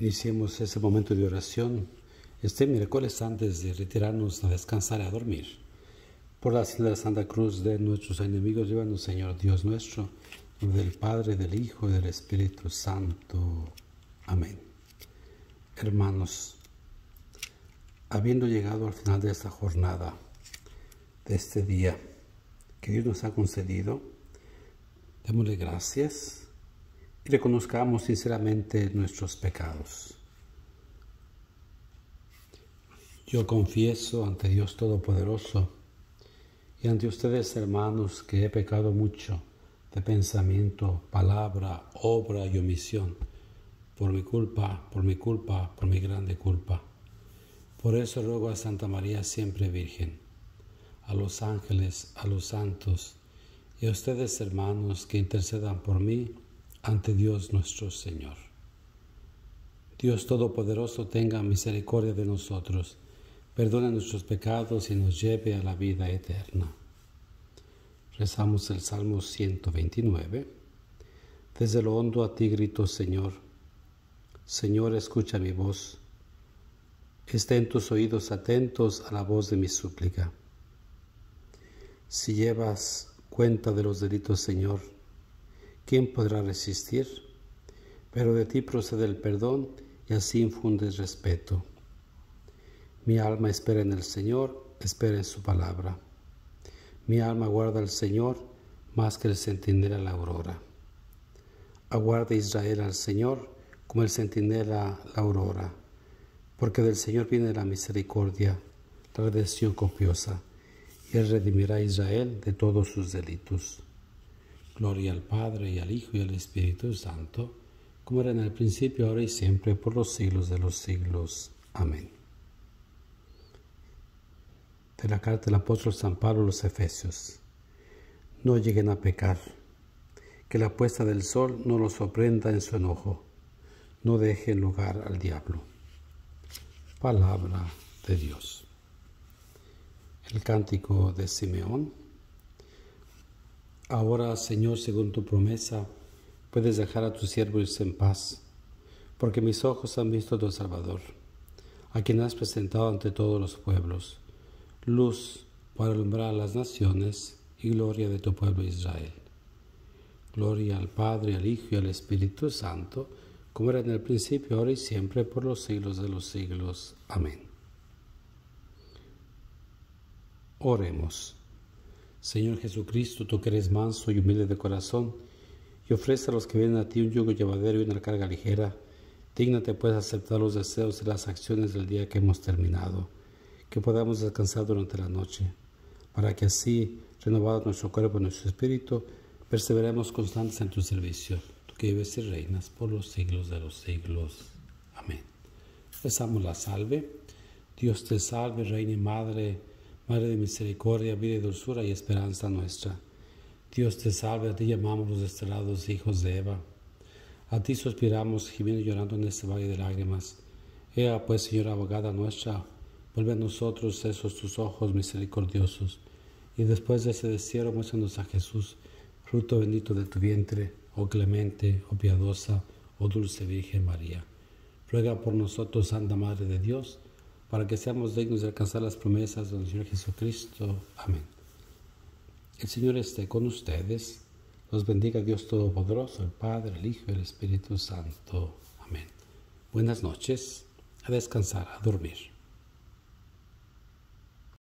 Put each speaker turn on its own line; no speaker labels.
Iniciemos ese momento de oración este miércoles antes de retirarnos a descansar y a dormir. Por la silla de la Santa Cruz de nuestros enemigos, llévanos, Señor Dios nuestro, del Padre, del Hijo y del Espíritu Santo. Amén. Hermanos, habiendo llegado al final de esta jornada, de este día que Dios nos ha concedido, démosle gracias reconozcamos sinceramente nuestros pecados. Yo confieso ante Dios Todopoderoso y ante ustedes, hermanos, que he pecado mucho de pensamiento, palabra, obra y omisión, por mi culpa, por mi culpa, por mi grande culpa. Por eso ruego a Santa María siempre Virgen, a los ángeles, a los santos y a ustedes, hermanos, que intercedan por mí ante Dios nuestro Señor. Dios Todopoderoso tenga misericordia de nosotros, perdona nuestros pecados y nos lleve a la vida eterna. Rezamos el Salmo 129. Desde lo hondo a ti grito, Señor. Señor, escucha mi voz. Estén tus oídos atentos a la voz de mi súplica. Si llevas cuenta de los delitos, Señor, ¿quién podrá resistir? Pero de ti procede el perdón y así infundes respeto. Mi alma espera en el Señor, espera en su palabra. Mi alma guarda al Señor más que el centinela la aurora. Aguarda Israel al Señor como el centinela la aurora, porque del Señor viene la misericordia, la redención copiosa, y Él redimirá a Israel de todos sus delitos. Gloria al Padre y al Hijo y al Espíritu Santo, como era en el principio, ahora y siempre, por los siglos de los siglos. Amén. De la carta del apóstol San Pablo a los Efesios. No lleguen a pecar, que la puesta del sol no los sorprenda en su enojo, no dejen lugar al diablo. Palabra de Dios. El cántico de Simeón Ahora, Señor, según tu promesa, puedes dejar a tus siervos en paz, porque mis ojos han visto a tu Salvador, a quien has presentado ante todos los pueblos, luz para alumbrar a las naciones y gloria de tu pueblo Israel. Gloria al Padre, al Hijo y al Espíritu Santo, como era en el principio, ahora y siempre, por los siglos de los siglos. Amén. Oremos. Señor Jesucristo, tú que eres manso y humilde de corazón, y ofreces a los que vienen a ti un yugo llevadero y una carga ligera, dígnate pues aceptar los deseos y las acciones del día que hemos terminado, que podamos descansar durante la noche, para que así, renovado nuestro cuerpo y nuestro espíritu, perseveremos constantes en tu servicio, tú que vives y reinas por los siglos de los siglos. Amén. Rezamos la salve. Dios te salve, Reina y Madre Madre de misericordia, vida y dulzura y esperanza nuestra. Dios te salve, a ti llamamos los destelados hijos de Eva. A ti suspiramos, gimiendo y llorando en este valle de lágrimas. Ea pues, Señora abogada nuestra, vuelve a nosotros esos tus ojos misericordiosos. Y después de ese desierto, muéstranos a Jesús, fruto bendito de tu vientre, oh clemente, oh piadosa, oh dulce Virgen María. Ruega por nosotros, Santa Madre de Dios, para que seamos dignos de alcanzar las promesas del Señor Jesucristo. Amén. El Señor esté con ustedes. Los bendiga Dios Todopoderoso, el Padre, el Hijo y el Espíritu Santo. Amén. Buenas noches. A descansar, a dormir.